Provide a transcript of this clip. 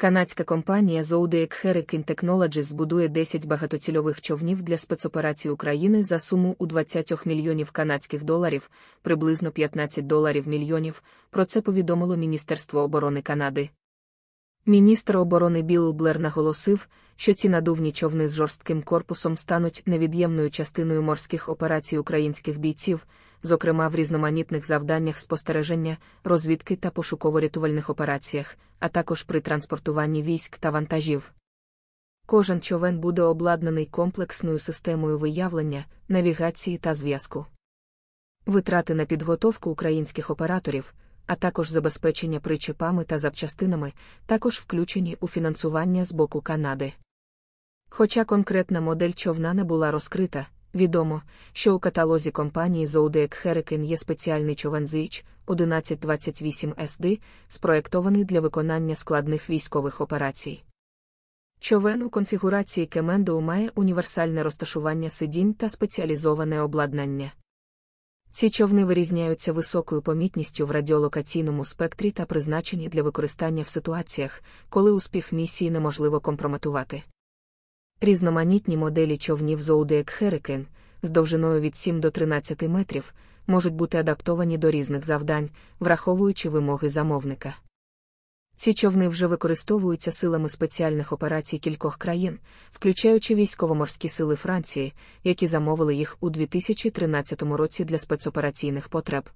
Канадська компанія Zodiac Hurricane Technologies збудує 10 багатоцільових човнів для спецоперації України за суму у 20 мільйонів канадських доларів, приблизно 15 доларів мільйонів. Про це повідомило Міністерство оборони Канади. Міністр оборони Білл Блер наголосив, що ці надувні човни з жорстким корпусом стануть невід'ємною частиною морських операцій українських бійців зокрема в різноманітних завданнях спостереження, розвідки та пошуково-рятувальних операціях, а також при транспортуванні військ та вантажів. Кожен човен буде обладнаний комплексною системою виявлення, навігації та зв'язку. Витрати на підготовку українських операторів, а також забезпечення причепами та запчастинами, також включені у фінансування з боку Канади. Хоча конкретна модель човна не була розкрита, Відомо, що у каталозі компанії Zodiac Hurricane є спеціальний човен Зич 1128 SD, спроектований для виконання складних військових операцій. Човен у конфігурації Кемендоу має універсальне розташування сидінь та спеціалізоване обладнання. Ці човни вирізняються високою помітністю в радіолокаційному спектрі та призначені для використання в ситуаціях, коли успіх місії неможливо компрометувати. Різноманітні моделі човнів Zodiac Hurricane з довжиною від 7 до 13 метрів можуть бути адаптовані до різних завдань, враховуючи вимоги замовника. Ці човни вже використовуються силами спеціальних операцій кількох країн, включаючи військово-морські сили Франції, які замовили їх у 2013 році для спецопераційних потреб.